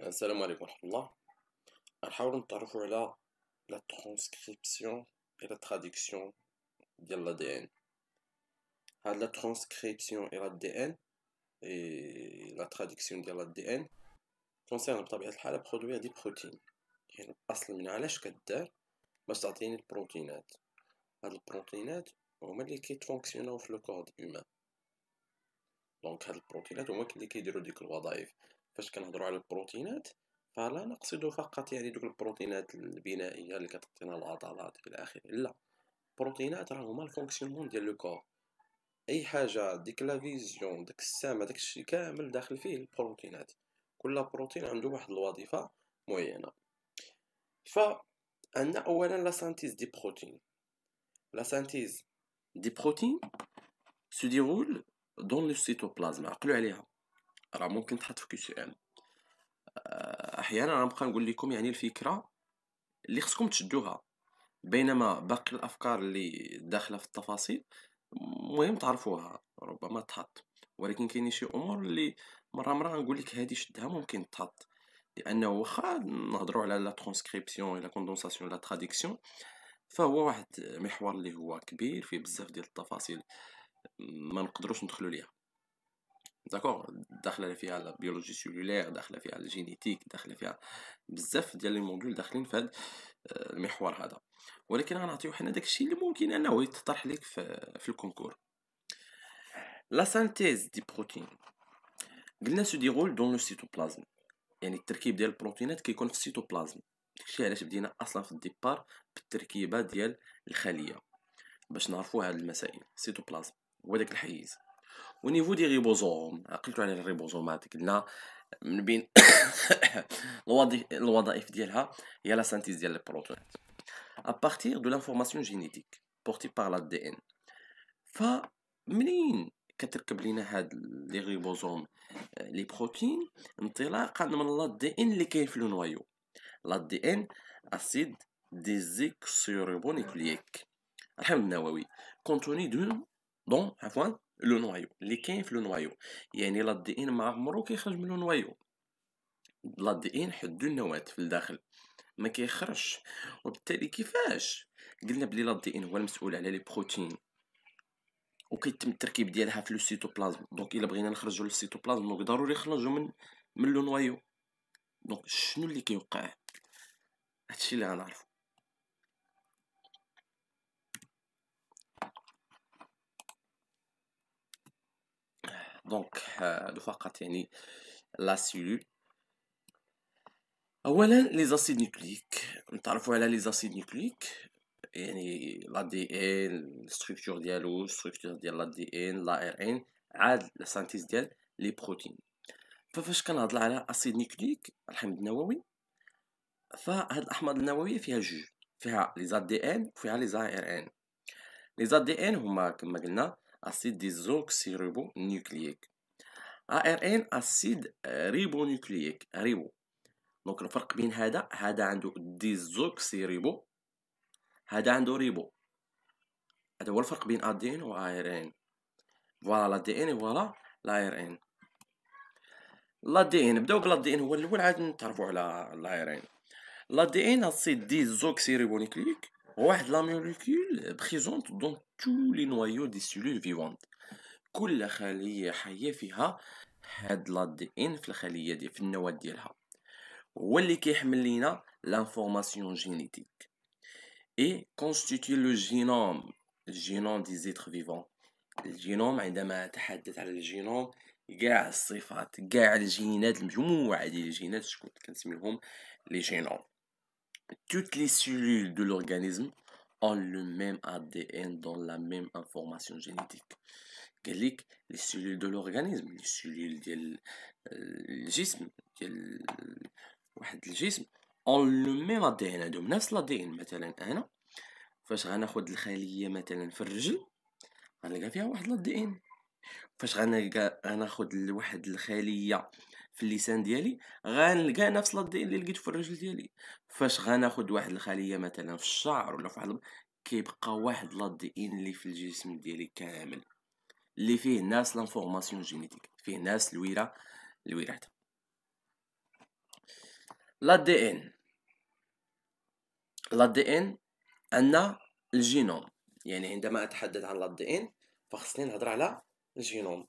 السلام عليكم ورحمة الله غنحاولو نتعرفو على لا ترانسكريبسيون اي لا تراديكسيون ديال لا دي ان هاد لا ترانسكريبسيون اي لا دي ان اي لا تراديكسيون ديال لا دي ان كونسيرن بطبيعة الحال برودوي دي بروتين يعني الاصل من علاش كدار باش تعطيني البروتينات هاد البروتينات هما اللي كيتفونكسيوناو في لو كور ديال دونك هاد البروتينات هما اللي كيديرو ديك الوظائف فاش كنهضروا على البروتينات فلا نقصد فقط يعني دوك البروتينات البنائيه اللي كتعطينا العضلات الى اخره لا البروتينات راه هما الفونكسيونمون ديال لو كور اي حاجه ديك لا فيزيون داك السامه داك الشيء كامل داخل فيه البروتينات كل بروتين عنده واحد الوظيفه معينه ف اولا لا سانتيز دي بروتين لا سانتيز دي بروتين سو ديرول دون لو سيتوبلازم عقلوا عليها راه ممكن تحط في ان احيانا غنبقى نقول لكم يعني الفكره اللي خصكم تشدوها بينما باقي الافكار اللي داخله في التفاصيل مهم تعرفوها ربما تحط ولكن كاين شي امور اللي مره مره نقول لك هذه شدها ممكن تحط لانه واخا نهضروا على لا ترانسكريبسيون لا كوندونساسيون لا تراديكسيون فهو واحد محور اللي هو كبير فيه بزاف ديال التفاصيل ما نقدروش ندخلوا ليها داكوغ داخله فيها لا بيولوجي سيلولير داخله فيها الجينيتيك داخله فيها بزاف ديال لي موديول داخلين في هذا آه، المحور هذا ولكن غنعطيو حنا داكشي اللي ممكن انه يتطرح لك في, في الكونكور لا سانتيز دي بروتين قلنا سو ديغول دون لو سيتوبلازم يعني التركيب ديال البروتينات كيكون في السيتوبلازم داكشي علاش بدينا اصلا في الديبار بالتركيبه ديال الخليه باش نعرفوا هاد المسائل سيتوبلازم هو داك الحيز ونيفو دي ريبوزوم عقلتو على الريبوزومات قلنا من بين الوظائف ديالها هي لا سانتيز ديال البروتونات ابارتير دو لانفورماسيون جينيتيك بورتي بار لا دي ان فمنين كتركب لينا هاد لي ريبوزوم لي بروتين انطلاقا من لا دي ان اللي كاين في لو نوايو لا دي ان اسيد ديزيكسيروبونيكليك الحمض النووي كونتوني دون دون عفوا لو نوايو اللي كاين في لو نوايو يعني لا دي ان ما عمرو كيخرج من لو نوايو لا دي ان حدو النواة في الداخل ما كيخرجش وبالتالي كيفاش قلنا بلي لا دي ان هو المسؤول على لي بروتين وكيتم التركيب ديالها في لو سيتوبلازم دونك الا بغينا نخرجو للسيتوبلازم دونك ضروري نخرجو من من لو نوايو دونك شنو اللي كيوقع هادشي اللي غنعرفو دونك الوفاقة تعني لا سيلو اولا لي زاسيد نيكليك نتعرفوا على لي زاسيد نيكليك يعني لا دي ان الستركتور ديالو الستركتور ديال لا دي ان لا ار ان عاد لا سانتيز ديال لي بروتين ففاش كنهضر على اسيد نيكليك الحمض النووي فهاد الاحماض النوويه فيها جوج فيها لي زاد دي ان وفيها لي زا ار ان لي زاد دي ان هما كما قلنا أسيد ريبو نيوكليك ARN acide ريبونيوكليك ريبو دونك الفرق بين هذا هذا عنده ريبو هذا عنده ريبو هذا هو الفرق بين ADN ان و ار ان فوالا لا دي ان فوالا لا ار ان لا دي ان بداو بلا دي ان هو الاول عاد نتعرفوا على لا ار ان لا دي ان ريبو نيوكليك واحد لاموليكيول بريزونت دون تو لي نوايو دي سيلول فيفونت كل خلية حية فيها هاد لا دي ان في الخلية دي في النواة ديالها هو اللي كيحمل لينا لانفورماسيون جينيتيك اي كونستيتي لو جينوم الجينوم دي زيتر فيفون الجينوم عندما تحدث على الجينوم كاع الصفات كاع الجينات المجموعه ديال الجينات شكون كنسميهم لي جينوم Toutes les cellules de l'organisme ont le même ADN dans la même information génétique. كذلك لي سيلول دو لورغانيزم لي سيلول ديال الجسم ديال واحد الجسم اون لو ميم ا دي ان عندهم نفس لا دي ان مثلا انا فاش غناخد الخليه مثلا في الرجل غنلقى فيها واحد لا دي ان فاش غنلقى غناخد واحد الخليه في اللسان ديالي غنلقى نفس الدي اللي لقيت في الرجل ديالي فاش غناخد واحد الخليه مثلا في الشعر ولا في واحد كيبقى واحد لادي اللي في الجسم ديالي كامل اللي فيه ناس لانفورماسيون جينيتيك فيه ناس الويره الوراثه لا دي ان عندنا الجينوم يعني عندما اتحدث عن لا فخصني نهضر على الجينوم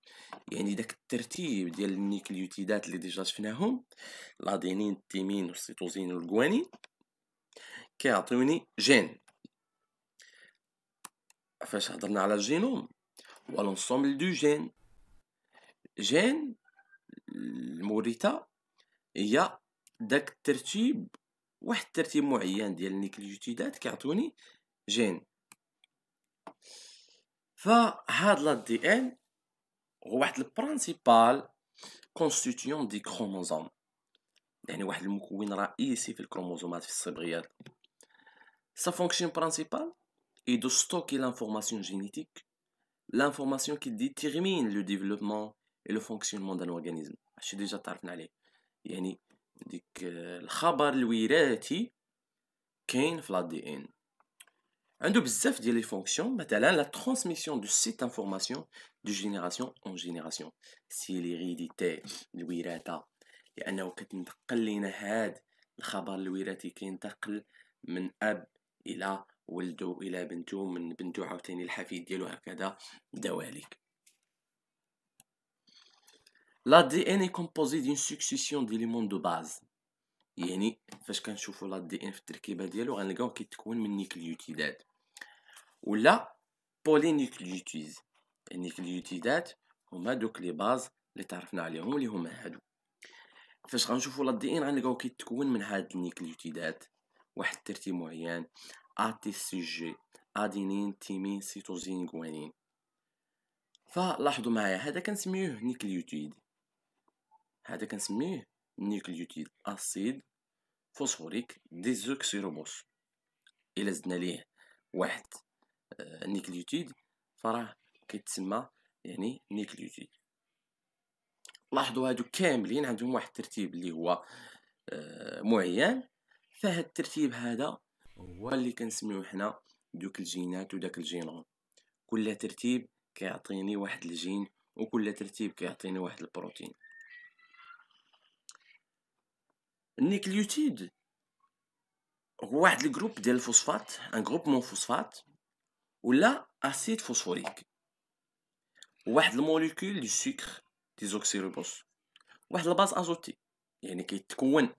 يعني داك الترتيب ديال النيكليوتيدات اللي ديجا شفناهم لادينين التيمين والسيتوزين والكوانين كيعطيوني جين فاش هضرنا على الجينوم ولونسومبل دو جين جين الموريتا هي داك الترتيب واحد الترتيب معين ديال النيكليوتيدات كيعطوني جين فهاد لا دي ان هو واحد البرانسيبال كونستيتيون دي كروموزوم يعني واحد المكون رئيسي في الكروموزومات في الصبغيات سا فونكسيون برانسيبال اي دو ستوكي لانفورماسيون جينيتيك لانفورماسيون كي ديتيرمين لو ديفلوبمون اي لو فونكسيونمون دان اورغانيزم هادشي ديجا تعرفنا عليه يعني ديك الخبر الوراثي كاين في لا دي ان عنده بزاف ديال لي فونكسيون مثلا لا ترانسميسيون دو سيت انفورماسيون دو جينيراسيون اون جينيراسيون سي ليغيديتي الوراثه لانه كتنتقل لينا هاد الخبر الوراثي كينتقل من اب الى ولدو الى بنتو من بنتو عاوتاني الحفيد ديالو هكذا دواليك اي كومبوزي دي سوكسيسيون دي ليمون دو باز يعني فاش كنشوفو لا دي ان في التركيبه ديالو غنلقاو كيتكون من نيكليوتيدات ولا بولينيكليوتيز النيكليوتيدات هما دوك لي باز اللي تعرفنا عليهم اللي هما هادو فاش غنشوفو لا دي ان غنلقاو كيتكون من هاد النيكليوتيدات واحد الترتيب معين ا تي سي جي ادينين تيمين سيتوزين غوانين فلاحظوا معايا هذا كنسميوه نيكليوتيد هذا كنسميه نيكليوتيد اسيد فوسفوريك ديزوكسيروبوس الا زدنا ليه واحد آه، نيكليوتيد فراه كيتسمى يعني نيكليوتيد لاحظوا هادو كاملين عندهم واحد الترتيب اللي هو آه، معين فهاد الترتيب هذا هو اللي كنسميوه حنا دوك الجينات وداك الجينوم كل ترتيب كيعطيني واحد الجين وكل ترتيب كيعطيني واحد البروتين النيكليوتيد هو واحد الجروب ديال الفوسفات ان جروب مون فوسفات ولا اسيد فوسفوريك واحد الموليكول دو سكر ديزوكسيروبوس واحد الباز ازوتي يعني كيتكون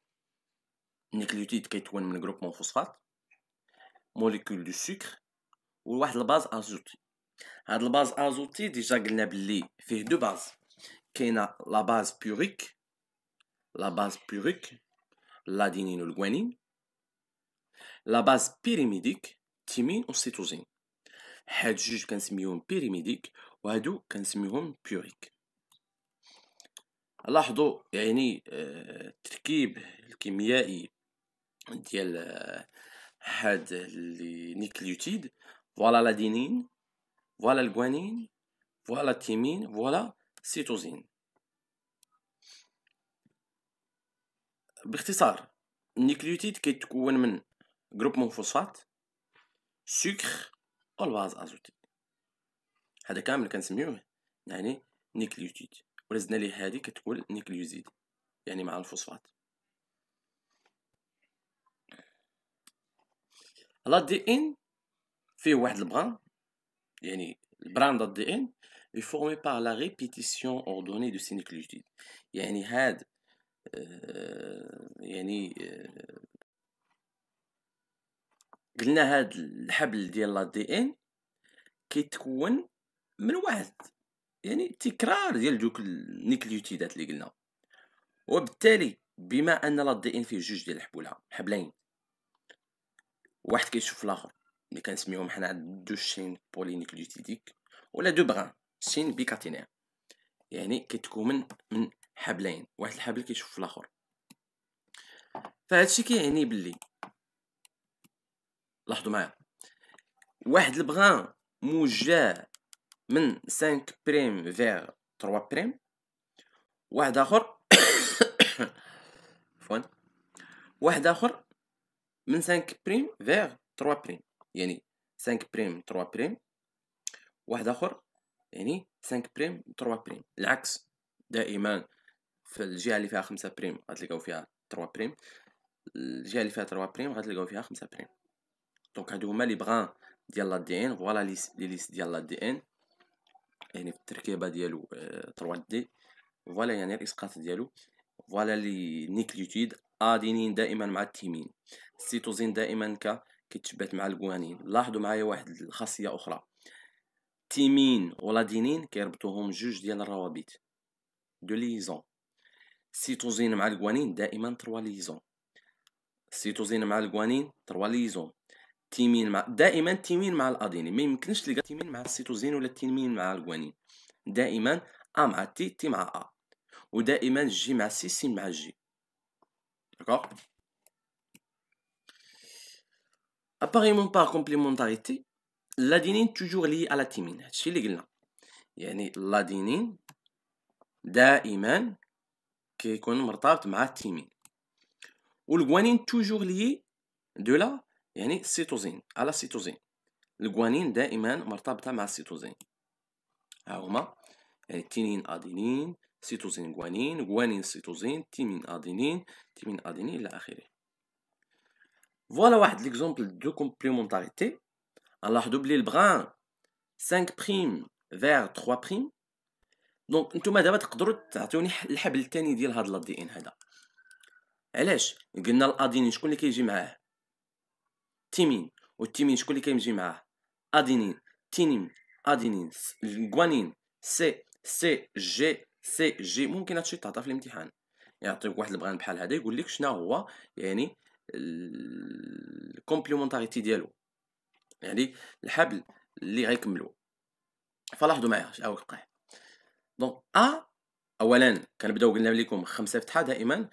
النيكليوتيد كيتكون من جروبمون فوسفات موليكول دو سكر وواحد الباز ازوتي هاد الباز ازوتي ديجا قلنا بلي فيه دو باز كاينه لا باز بيوريك لا باز بيوريك لادينين والغوانين لا باز بيريميديك تيمين والسيتوزين هاد جوج كنسميوهم بيريميديك وهادو كنسميوهم بيوريك لاحظوا يعني آه، التركيب الكيميائي ديال آه، هاد لي نيكليوتيد فوالا لادينين فوالا الجوانين فوالا التيمين فوالا سيتوزين باختصار النيكليوتيد كيتكون من جروب من فوسفات سكر والباز ازوتي هذا كامل كنسميوه يعني نيكليوتيد زدنا ليه هادي كتقول نيكليوزيد يعني مع الفوسفات لا دي ان فيه واحد البران يعني البران ديال الدي ان يفورمي بار لا ريبيتيسيون اوردوني دو سينيكليوتيد يعني هاد آه، يعني آه، قلنا هاد الحبل ديال لا دي ان كيتكون من واحد يعني تكرار ديال دوك النيكليوتيدات اللي قلنا وبالتالي بما ان لا دي ان فيه جوج ديال الحبولها حبلين واحد كيشوف الاخر اللي كنسميوهم حنا دو شين بولينيكليوتيديك ولا دو بغان شين بيكاتينير يعني كتكون من من حبلين واحد الحبل كيشوف الاخر فهادشي كيعني باللي لاحظوا معايا واحد البغان موجه من 5 بريم فيغ 3 بريم واحد اخر عفوا واحد اخر من 5 بريم فيغ 3 بريم يعني 5 بريم 3 بريم واحد اخر يعني 5 بريم 3 بريم العكس دائما في الجهه اللي فيها 5 بريم غتلقاو فيها 3 بريم الجهه اللي فيها 3 بريم غتلقاو فيها 5 بريم دونك هادو هما لي بغان ديال لا دي ان فوالا لي ليست ديال لا دي ان يعني في التركيبه ديالو 3 آه، دي فوالا يعني الاسقاط ديالو فوالا لي نيكليوتيد ادينين دائما مع التيمين السيتوزين دائما ك كيتشبات مع الجوانين لاحظوا معايا واحد الخاصيه اخرى تيمين ولادينين كيربطوهم جوج ديال الروابط دو ليزون السيتوزين مع الجوانين دائما تروا ليزون السيتوزين مع الجوانين تروا ليزون التيمين مع دائما التيمين مع الادينين ما يمكنش تلقى التيمين مع السيتوزين ولا التيمين مع الجوانين دائما ا مع تي تي مع ا ودائما جي مع سي سي مع جي داكوغ apparemment بار كومبليمونتاريتي l'adénine توجور لي على تيمين هادشي اللي قلنا يعني الادينين دائما كيكون مرتبط مع التيمين والجوانين توجور ليي دو لا يعني السيتوزين على السيتوزين الجوانين دائما مرتبطه مع السيتوزين ها هما يعني تينين ادينين سيتوزين جوانين جوانين سيتوزين تيمين ادينين تيمين ادينين الى اخره فوالا واحد ليكزومبل دو كومبليمونتاريتي نلاحظوا بلي البغان 5 بريم فيغ 3 بريم دونك نتوما دابا تقدروا تعطيوني الحبل الثاني ديال هاد لا دي ان هذا علاش قلنا الادينين شكون اللي كيجي معاه تيمين والتيمين شكون اللي كيمشي معاه ادينين تينين ادينين غوانين سي سي جي سي جي ممكن هادشي تعطى في الامتحان يعطيك يعني واحد البغان بحال هذا يقول لك شنو هو يعني الكومبليمونتاريتي ديالو يعني الحبل اللي غيكملو فلاحظوا معايا شنو وقع دونك ا اولا كنبداو قلنا لكم خمسه فتحه دائما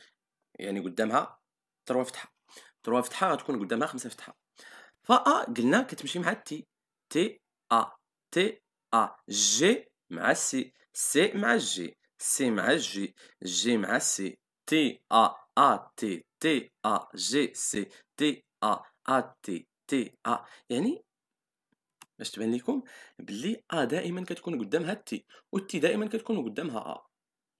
يعني قدامها تروا فتحه تروا فتحه غتكون قدامها خمسه فتحه فا قلنا كتمشي مع تي تي ا تي ا جي مع سي سي مع جي سي مع جي جي مع سي تي ا ا تي تي ا جي سي تي ا ا تي تي ا يعني باش تبان لكم بلي ا دائما كتكون قدامها تي والتي دائما كتكون قدامها ا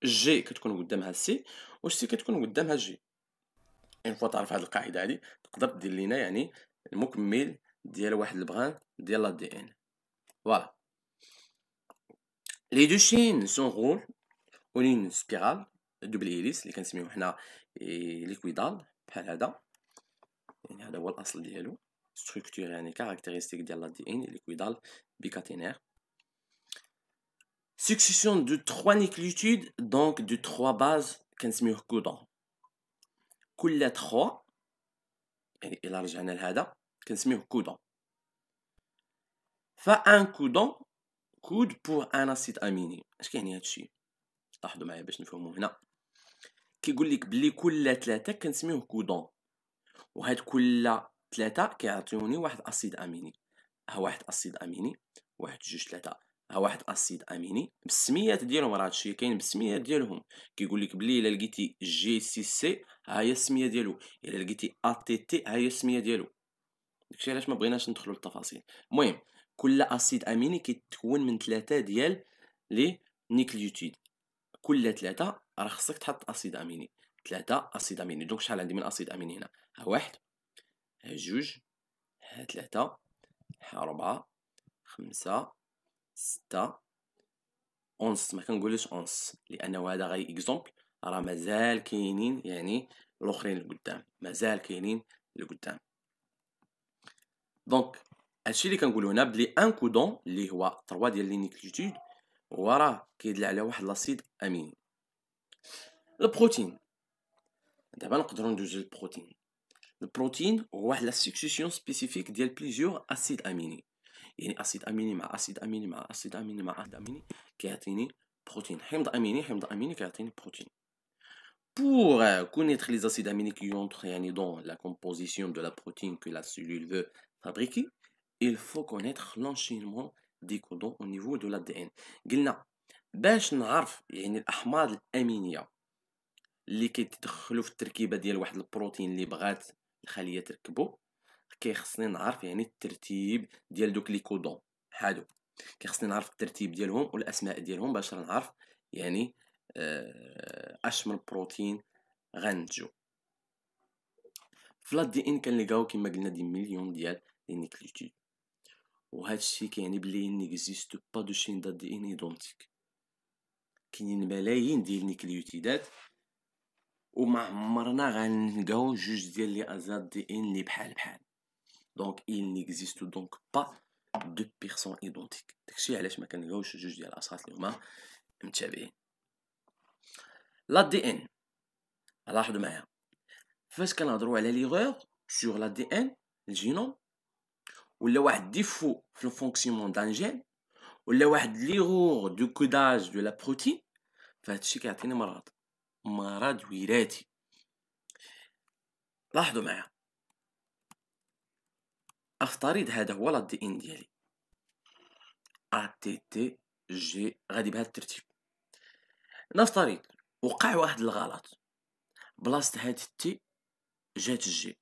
جي كتكون قدامها سي والسي كتكون قدامها جي يعني اون فوا تعرف هاد القاعده هادي تقدر دير لينا يعني المكمل ديال واحد البغان ديال لا ان فوالا لي دو شين سون رول اون سبيرال دوبل هيليس اللي كنسميو حنا ليكويدال بحال هذا يعني هذا هو الاصل ديالو ستركتور يعني كاركتيرستيك ديال لا دي ان ليكويدال بيكاتينير succession de trois nucléotides, donc de trois bases كنسميوه كودون كل 3 يعني الى رجعنا لهذا كنسميه كودون فان كودون كود بور ان اسيد اميني اش كيعني هادشي لاحظوا معايا باش نفهموا هنا كيقول لك بلي كل ثلاثه كنسميوه كودون وهاد كل ثلاثه كيعطيوني واحد اسيد اميني ها واحد اسيد اميني واحد جوج ثلاثه ها واحد اسيد اميني بالسميات ديالهم راه هادشي كاين بالسميات ديالهم كيقول لك بلي الا لقيتي جي سي سي ها هي السميه ديالو الا لقيتي ا تي تي ها هي السميه ديالو داكشي علاش ما بغيناش ندخلوا للتفاصيل المهم كل اسيد اميني كيتكون من ثلاثه ديال لي نيكليوتيد كل ثلاثه راه خصك تحط اسيد اميني ثلاثه اسيد اميني دونك شحال عندي من اسيد اميني هنا ها واحد ها جوج ها ثلاثه ها ربعه خمسه سته اونس ما كنقولش اونس لانه هذا غير اكزومبل راه مازال كاينين يعني الاخرين القدام مازال كاينين القدام دونك هادشي اللي كنقولو هنا بلي ان كودون اللي هو 3 ديال لينيكليتود هو راه كيدل على واحد لاسيد امين البروتين دابا نقدروا ندوزو للبروتين البروتين هو واحد لا سكسيسيون سبيسيفيك ديال بليزيور اسيد اميني يعني اسيد اميني مع اسيد اميني مع اسيد اميني مع اسيد اميني كيعطيني بروتين حمض اميني حمض اميني كيعطيني بروتين pour connaître les acides aminés qui entrent dans la composition de la protéine que la cellule veut fabriqués, il faut connaître l'enchaînement des codons au niveau de l'ADN قلنا باش نعرف يعني الاحماض الامينيه اللي كيتدخلوا في التركيبه ديال واحد البروتين اللي بغات الخليه تركبو كيخصني نعرف يعني الترتيب ديال دوك لي كودون هادو كيخصني نعرف الترتيب ديالهم والاسماء ديالهم باش نعرف يعني آه، اش من بروتين غنتجو في لا دي ان كنلقاو كما قلنا دي مليون ديال لي نيكليتود وهذا الشيء كيعني بلي نيكزيست با دو شين دات دي ان ايدونتيك كاينين ملايين ديال النيكليوتيدات وما عمرنا غنلقاو جوج ديال لي ازاد دي ان لي بحال بحال دونك il n'existe دونك با دو بيرسون ايدونتيك داكشي علاش ما كنلقاوش جوج ديال الاصات اللي هما متشابهين لا دي ان لاحظوا معايا فاش كنهضروا على ليغور سور لا دي ان الجينوم ولا واحد ديفو في الفونكسيمون دان جين ولا واحد ليغور دو كوداج دو لا بروتين فهادشي كيعطيني مرض مرض وراثي لاحظوا معايا افترض هذا هو لا دي ان ديالي ا تي تي جي غادي بهذا الترتيب نفترض وقع واحد الغلط بلاصه هاد التي جات الجي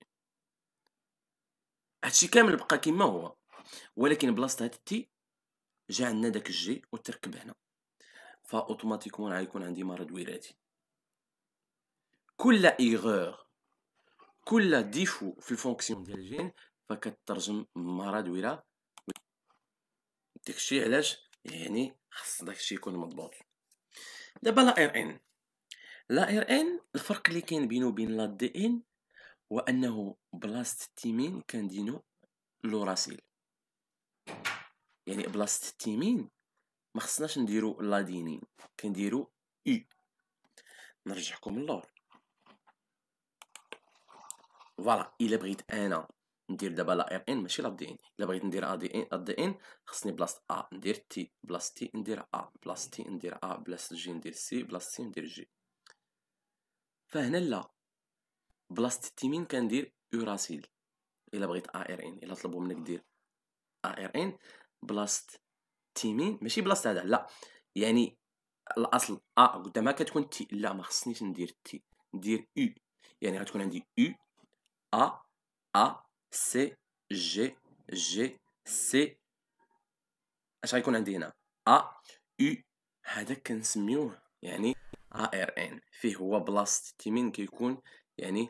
هادشي كامل بقى كيما هو ولكن بلاصه هاد التي جا عندنا داك الجي وتركب هنا فاوتوماتيكمون غيكون عندي مرض وراثي كل ايغور كل ديفو في الفونكسيون ديال الجين فكترجم مرض وراثي داكشي علاش يعني خص داكشي يكون مضبوط دابا لا ار ان لا ار ان الفرق اللي كاين بينه وبين لا دي ان هو انه بلاصه التيمين دينو لوراسيل يعني بلاصه التيمين ما خصناش نديرو لادينين كنديرو اي نرجعكم اللور فوالا الا بغيت انا ندير دابا لا ار ان ماشي لا دي ان الا بغيت ندير ا دي ان ا دي ان خصني بلاصه ا ندير تي بلاصه تي ندير ا بلاصه تي ندير ا بلاصه جي ندير سي بلاصه سي ندير جي فهنا لا بلاصة التيمين كندير اوراسيل الا بغيت ا ار ان الا طلبوا منك دير ا ار ان بلاصة التيمين ماشي بلاصة هذا لا يعني الاصل ا قدامها كتكون تي لا ما خصنيش ندير تي ندير او يعني غتكون عندي او ا ا سي جي جي سي اش غيكون عندي هنا ا او هذا كنسميوه يعني ا ار ان فيه هو بلاصه التيمين كيكون يعني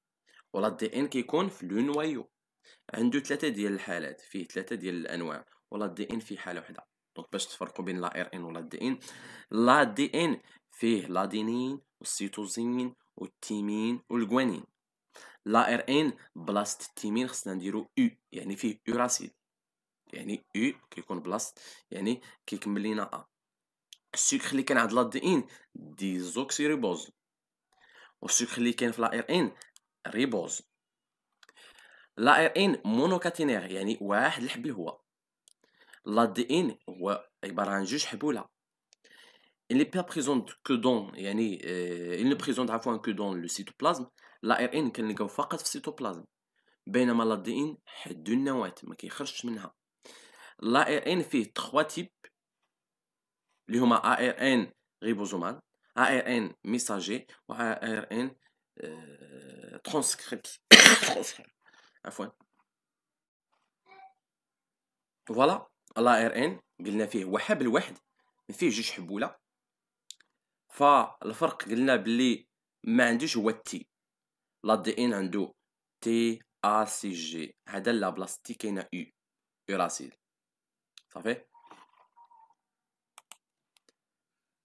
ولا الدي ان كيكون في لو نوايو عنده ثلاثه ديال الحالات فيه ثلاثه ديال الانواع ولا الدي ان في حاله وحده دونك باش تفرقوا بين لا ار ان ولا دي ان لا دي ان فيه لادينين والسيتوزين والتيمين والجوانين لا ار ان بلاست التيمين خصنا نديرو او يعني فيه اوراسيد يعني او كيكون بلاست يعني كيكمل لينا ا السكر اللي كان عند ان ديزوكسيريبوز والسكر اللي كان في لا ار ان ريبوز لا ار ان مونوكاتينير يعني واحد الحبل هو لا دي ان هو عباره عن جوج حبوله il n'est pas présente que dans يعني آه، il ne présente عفوا que dans le cytoplasme لا ار ان كنلقاو فقط في السيتوبلازم بينما لا دي ان حد النواة ما كيخرجش منها لا ار ان فيه 3 تيب اللي هما ار ان ريبوزومال ار ان ميساجي و ار ان عفوا فوالا لا ار ان قلنا فيه هو حبل واحد ما فيه جوج حبوله فالفرق قلنا بلي ما عندوش هو تي لا دي ان عنده تي ا سي جي هذا لا بلاصه تي كاينه يو يوراسيل صافي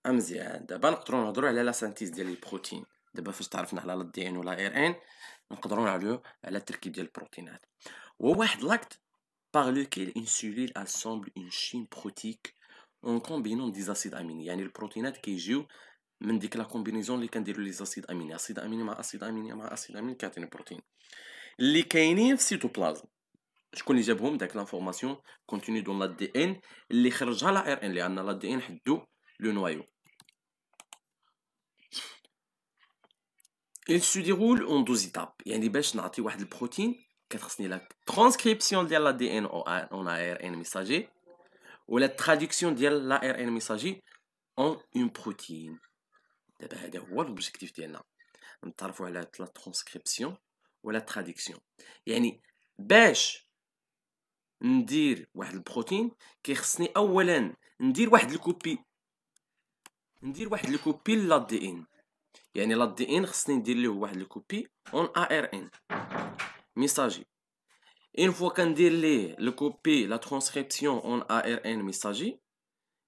امزيان دابا نقدروا نهضروا على لا سانتيز ديال البروتين دابا فاش تعرفنا على الدي ان ولا ار ان نقدروا نعلو على التركيب ديال البروتينات وواحد لاكت باغ lequel ان cellule اسامبل ان شين بروتيك اون كومبينون دي اسيد امين يعني البروتينات كيجيو من ديك لا كومبينيزون اللي كنديرو لي زاسيد اميني اسيد اميني مع اسيد اميني مع اسيد اميني كيعطيني بروتين اللي كاينين في سيتوبلازم شكون اللي جابهم داك لانفورماسيون كونتيني دون لا دي ان اللي خرجها لا ار ان لان لا دي ان حدو لو نوايو il se déroule en 12 étapes يعني باش نعطي واحد البروتين كتخصني لا ترانسكريبسيون ديال لا دي ان او ان ار ان ميساجي ولا تراديكسيون ديال لا ار ان ميساجي اون اون بروتين دابا هذا هو لوبجيكتيف ديالنا نتعرفوا على لا ترانسكريبسيون ولا تراديكسيون يعني باش ندير واحد البروتين كيخصني اولا ندير واحد الكوبي ندير واحد الكوبي لا دي ان يعني لا دي ان خصني ندير ليه واحد الكوبي اون ا ار ان ميساجي اون فوا كندير ليه الكوبي لا ترانسكريبسيون اون ا ار ان ميساجي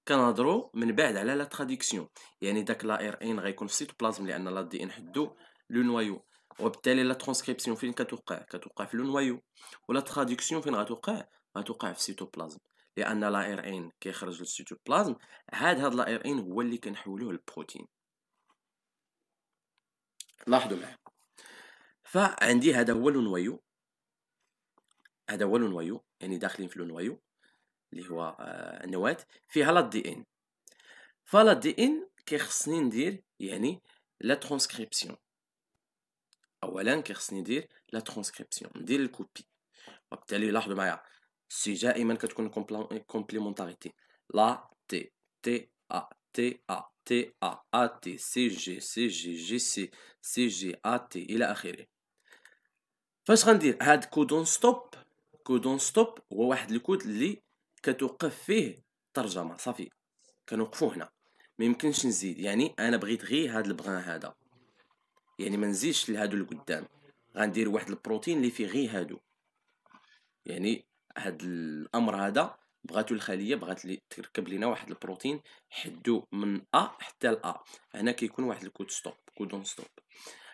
كنهضروا من بعد على لا تراديكسيون يعني داك لا ار ان غيكون في سيتوبلازم لان لا دي ان حدو لو نوايو وبالتالي لا ترانسكريبسيون فين كتوقع كتوقع في لو نوايو ولا تراديكسيون فين غتوقع غتوقع في سيتوبلازم لان لا ار ان كيخرج للسيتوبلازم عاد هاد لا ار ان هو اللي كنحولوه للبروتين لاحظوا معي فعندي هذا هو لونويو هذا هو لونويو يعني داخلين في لونويو اللي هو آه، النواة نواة فيها لا دي ان فلا دي ان كيخصني ندير يعني لا ترانسكريبسيون اولا كيخصني ندير لا ترانسكريبسيون ندير الكوبي وبالتالي لاحظوا معايا سي دائما كتكون كومبليمونتاريتي لا تي تي ا تي ا G G C C G A T الى اخره فاش غندير هاد كودون ستوب كودون ستوب هو واحد الكود اللي كتوقف فيه الترجمه صافي كنوقفو هنا ما يمكنش نزيد يعني انا بغيت غير هاد البغان هذا يعني ما نزيدش لهادو لقدام غندير واحد البروتين اللي فيه غير هادو يعني هاد الامر هذا بغاتو الخليه بغات لي تركب لينا واحد البروتين حدو من ا حتى ل ا هنا كيكون واحد الكود ستوب كودون ستوب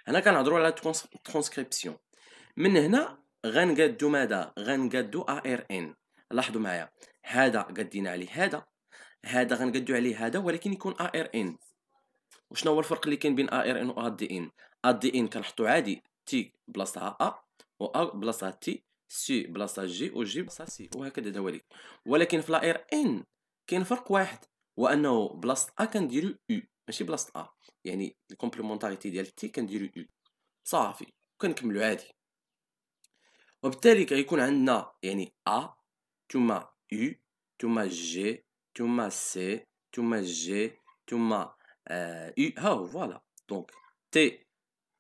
هنا كنهضروا على ترانسكريبسيون من هنا غنقادو ماذا غنقادو ا ار ان لاحظوا معايا هذا قدينا عليه هذا هذا غنقادو عليه هذا ولكن يكون ا ار ان وشنو هو الفرق اللي كاين بين ا ار ان و ا دي ان ا دي ان كنحطو عادي تي بلاصتها ا و ا بلاصتها تي سي بلاصه جي و جي بلاصه سي وهكذا دواليك ولكن في لاير ان كاين فرق واحد وانه بلاصه ا كنديرو او ماشي بلاصه ا يعني الكومبليمونتاريتي ديال تي كنديرو او صافي كنكملو عادي وبالتالي كيكون عندنا يعني ا ثم او ثم جي ثم سي ثم جي ثم او آه، ها هو فوالا دونك تي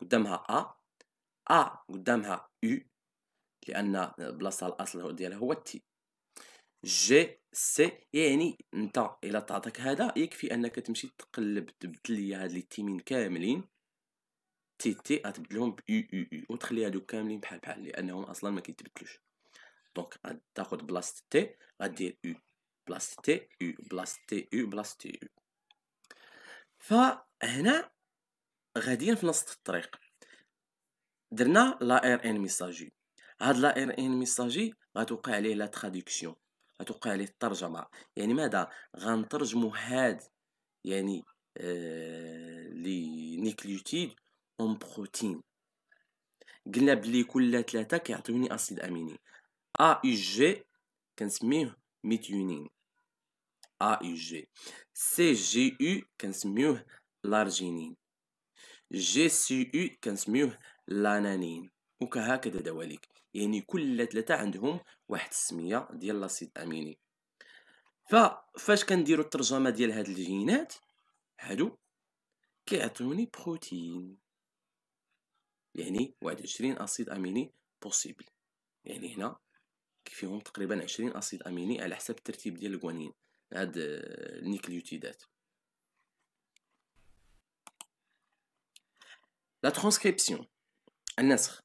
قدامها ا ا قدامها او لان بلاصه الاصل ديالها هو التي جي سي يعني انت الا تعطيك هذا يكفي انك تمشي تقلب تبدل لي هاد لي تيمين كاملين تي تي غتبدلهم ب يو يو يو وتخلي هادو كاملين بحال بحال لانهم اصلا ما كيتبدلوش دونك تاخذ بلاصه تي غدير يو بلاصه تي يو بلاصه تي يو بلاصه تي يو فهنا غاديين في نص الطريق درنا لا ار ان ميساجي هاد لا ار ان ميساجي غتوقع عليه لا تراديكسيون غتوقع عليه الترجمه يعني ماذا غنترجمو هاد يعني آه، لي نيكليوتيد اون بروتين قلنا بلي كل ثلاثه كيعطيوني اسيد اميني ا اي جي كنسميه ميثيونين ا اي جي سي جي يو كنسميوه لارجينين جي سي يو كنسميوه لانانين وكهكذا دواليك يعني كل ثلاثه عندهم واحد السميه ديال لاسيد اميني ففاش كنديرو الترجمه ديال هاد الجينات هادو كيعطيوني بروتين يعني واحد عشرين اسيد اميني بوسيبل يعني هنا فيهم تقريبا عشرين اسيد اميني على حسب الترتيب ديال الكوانين هاد النيكليوتيدات لا ترانسكريبسيون النسخ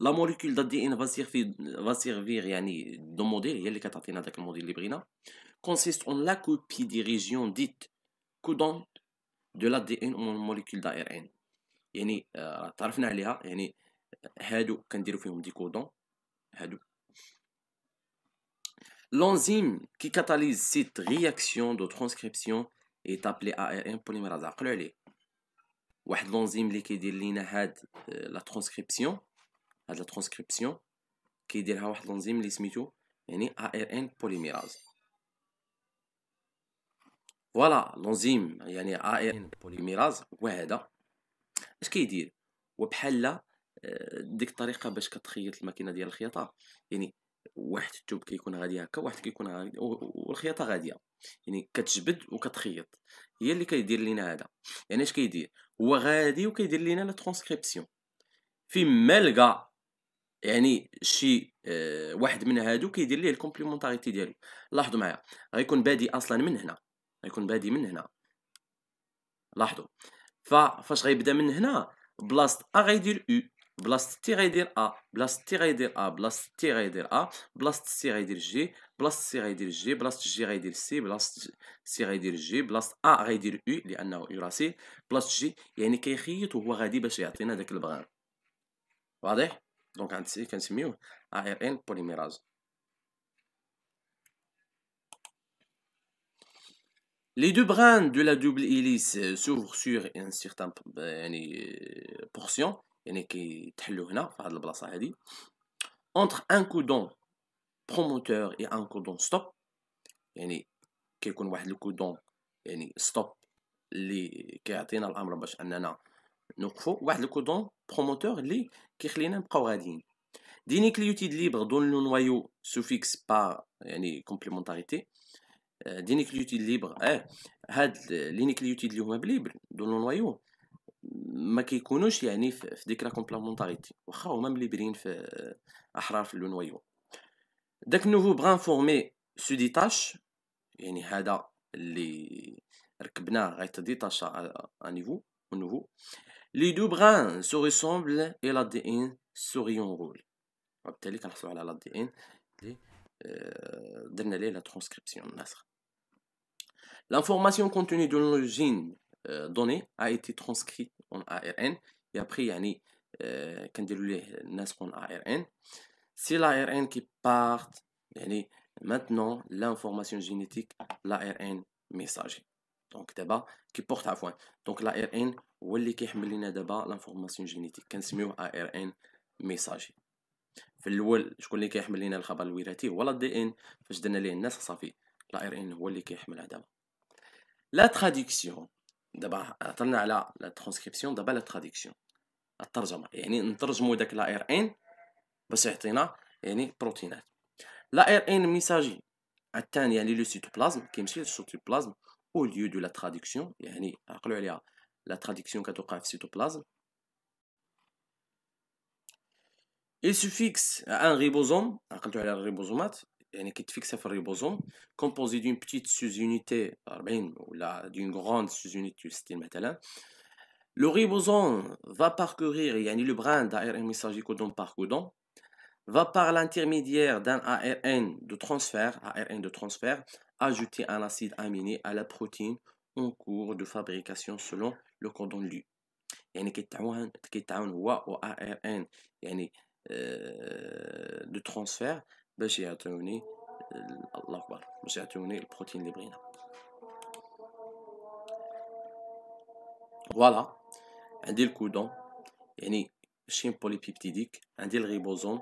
La molécule d'ADN va servir d'un modèle qui consiste en la copie d'une région dite coudante de l'ADN ou de la molécule d'ARN. Vous connaissez ce que je veux dire, c'est-à-dire qu'il L'enzyme qui catalyse cette réaction de transcription est appelée ARN polymérase. L'enzyme qui des est la transcription. هاد ترانسكريبسيون كيديرها واحد الانزيم اللي سميتو يعني ار ان بوليميراز فوالا لونزيم يعني ار ان بوليميراز هو هذا اش كيدير هو بحال آه، ديك الطريقه باش كتخيط الماكينه ديال الخياطه يعني واحد الثوب كيكون غادي هكا واحد كيكون غادي والخياطه غاديه يعني كتجبد وكتخيط هي اللي كيدير لينا هذا يعني اش كيدير هو غادي وكيدير لينا لا ترانسكريبسيون فيما لقى يعني شي آه، واحد من هادو كيدير ليه الكومبليمونتاريتي ديالو لاحظوا معايا غيكون بادي اصلا من هنا غيكون بادي من هنا لاحظوا فاش غيبدا من هنا بلاصت ا غيدير او بلاصت تي غيدير ا بلاصت تي غيدير ا بلاصت تي غيدير ا بلاصت سي غيدير جي بلاصت سي غيدير جي بلاصت جي غيدير سي بلاصت سي غيدير جي بلاصت ا غيدير او لانه يراسي راسي جي يعني كيخيط وهو غادي باش يعطينا داك البغان واضح Donc هنسي كنسميوه mieux, ARN Les deux brins de la double hélice s'ouvrent sur une certaine euh, euh, portion qui entre un codon promoteur et un codon stop يعني كيكون واحد الكودون يعني ستوب اللي بروموتور اللي كيخلينا نبقاو غاديين ديني كليوتيد ليبر دون لو نوايو سوفيكس با يعني كومبليمونتاريتي ديني كليوتيد ليبر اه هاد ليني كليوتيد اللي هما بليبر دون لو نوايو ما كيكونوش يعني في ديك لا كومبليمونتاريتي واخا هما مليبرين في احرار لو نوايو داك نوفو بران فورمي سو ديتاش يعني هذا اللي ركبناه غيتديتاش ا نيفو نوفو Les deux brins se ressemblent et l'ADN se réenroule. وبالتالي On la euh, L'information contenue dans le gène euh, donné a été transcrite en ARN et après il y a ليه euh, en ARN. C'est l'ARN qui part maintenant l'information génétique l'ARN messager. Donc d'abord qui porte à point. Donc l'ARN هو اللي كيحمل لينا دابا لانفورماسيون جينيتيك كنسميوه اي ار ان ميساجي في الاول شكون اللي كيحمل لينا الخبر الوراثي هو لا دي ان فاش درنا ليه الناس صافي لا ار ان هو اللي كيحملها دابا لا تراديكسيون دابا عطلنا على لا ترانسكريبسيون دابا لا تراديكسيون الترجمه يعني نترجمو داك لا ار ان باش يعطينا يعني بروتينات لا ار ان ميساجي الثاني يعني لو سيتوبلازم كيمشي للسيتوبلازم او ليو دو لا تراديكسيون يعني عقلوا عليها la traduction كتوقع cytoplasme il fixe à un ribosome ribosomate, qui fixe يعني sur un ribosome, composé d'une petite sous-unité ben, d'une grande sous-unité 60 métallin. le ribosome va parcourir يعني le brin d'ARN messager codon par codon va par l'intermédiaire d'un ARN de transfert ARN de transfert ajouter un acide aminé à la protéine en cours de fabrication selon le cordon lu. يعني كيتعاون كيتعاون هو a r n يعني de transfert باش يعطيوني الله اكبر باش يعطيوني البروتين اللي بغينا فوالا عندي الكودون يعني شين عندي الريبوزوم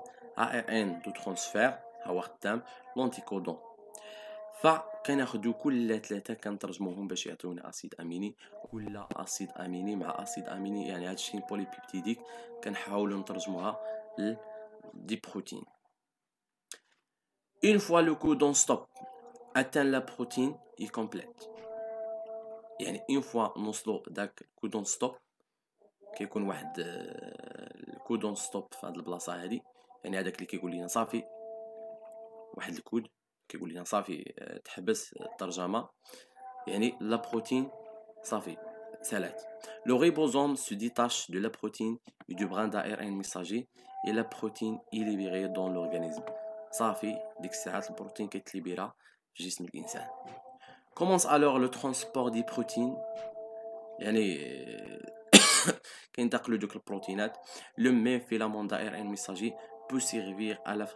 دو كناخدو كل ثلاثه كنترجموهم باش يعطيونا اسيد اميني كل اسيد اميني مع اسيد اميني يعني الشيء بولي بيبتيديك كنحاولو نترجموها ل دي بروتين une fois le codon stop atteint la protéine il complète يعني une fois نوصلو داك كودون ستوب كيكون واحد آه، الكودون ستوب في هاد البلاصه هادي يعني هذاك اللي كيقول لنا صافي واحد الكود que Le ribosome se détache de la protéine et du brin un messager, et la protéine est libérée dans l'organisme. Ça fait, c'est la protéine qui est libérée, j'ai mis Commence alors le transport des protéines. y a une clé de protéinette, le même filament un messager. peut servir à la,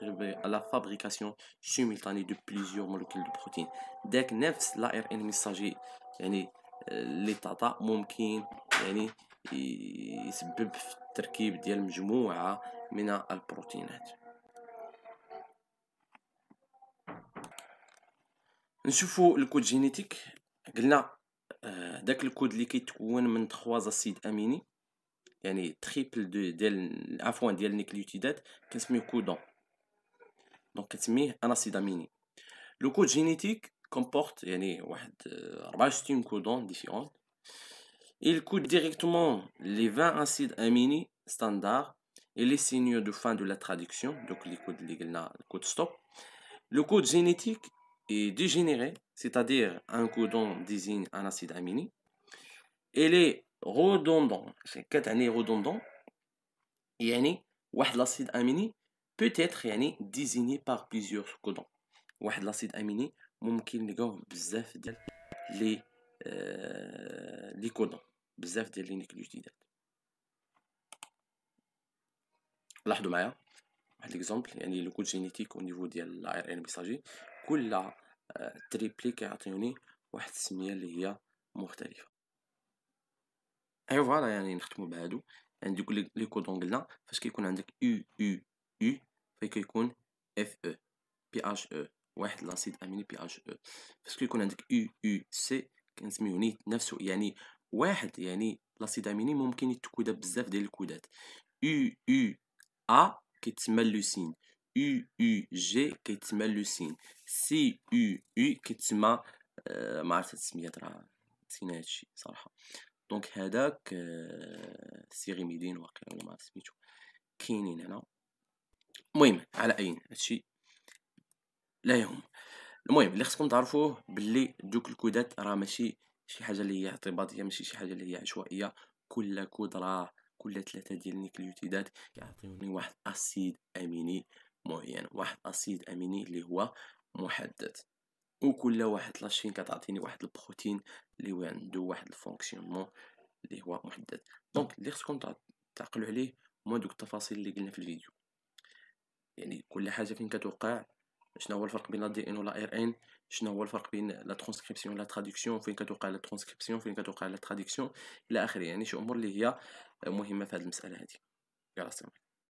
à la fabrication simultanée de plusieurs molécules de protéines. Euh, dès que لا ار ان ميساجي يعني اللي تعطى ممكن يعني يسبب في التركيب ديال مجموعه من البروتينات نشوفو الكود جينيتيك قلنا داك الكود اللي كيتكون من 3 اسيد اميني يعني تريبل دو ديال عفوا ديال نيكليوتيدات كنسميه كودون دونك كنسميه اناسيداميني لو كود جينيتيك كومبورت يعني واحد 64 كودون ديفيرون Il coûte directement les 20 acides aminés standards et les signaux de fin de la traduction, donc les codes, les, le code stop. Le code génétique est dégénéré, c'est-à-dire un codon désigne un acide aminé. Et les redondant كتعني redondant يعني واحد لاسيد اميني peut-être يعني désigné par plusieurs codons واحد لاسيد اميني ممكن نلقاوه بزاف ديال لي لي كودون بزاف ديال لي نيكليوتيدات لاحظوا معايا واحد ليكزومبل يعني لو كود جينيتيك او نيفو ديال الاير ان ميساجي كل تريبلي كيعطيوني واحد السميه اللي هي مختلفه اي فوالا يعني نختمو بهادو عندي يقول لك لي كودون قلنا فاش كيكون عندك يو يو يو كيكون اف او بي اش او واحد لاسيد اميني بي اش او فاش كيكون عندك يو يو سي كنسميو نيت نفسه يعني واحد يعني لاسيد اميني ممكن يتكودا بزاف ديال الكودات يو يو ا كيتسمى لوسين يو يو جي كيتسمى لوسين سي يو يو كيتسمى آه، ما عرفت السميات راه نسينا هادشي صراحه دونك هذاك سيريميدين واقع واقيلا ولا ما سميتو كاينين هنا المهم على اين هادشي لا يهم المهم اللي خصكم تعرفوه باللي دوك الكودات راه ماشي شي حاجه اللي هي اعتباطيه ماشي شي حاجه اللي هي عشوائيه كل كود راه كل ثلاثه ديال النيكليوتيدات كيعطيوني واحد اسيد اميني معين واحد اسيد اميني اللي هو محدد وكل واحد لاشين كتعطيني واحد البروتين اللي عنده واحد الفونكسيونمون اللي هو محدد دونك اللي خصكم تعقلوا عليه هما دوك التفاصيل اللي قلنا في الفيديو يعني كل حاجه فين كتوقع شنو هو الفرق بين لا دي ان ولا ار ان شنو هو الفرق بين لا ترانسكريبسيون ولا تراديكسيون فين كتوقع لا ترانسكريبسيون فين كتوقع لا تراديكسيون الى اخره يعني شي امور اللي هي مهمه في هذه المساله هذه يلا سلام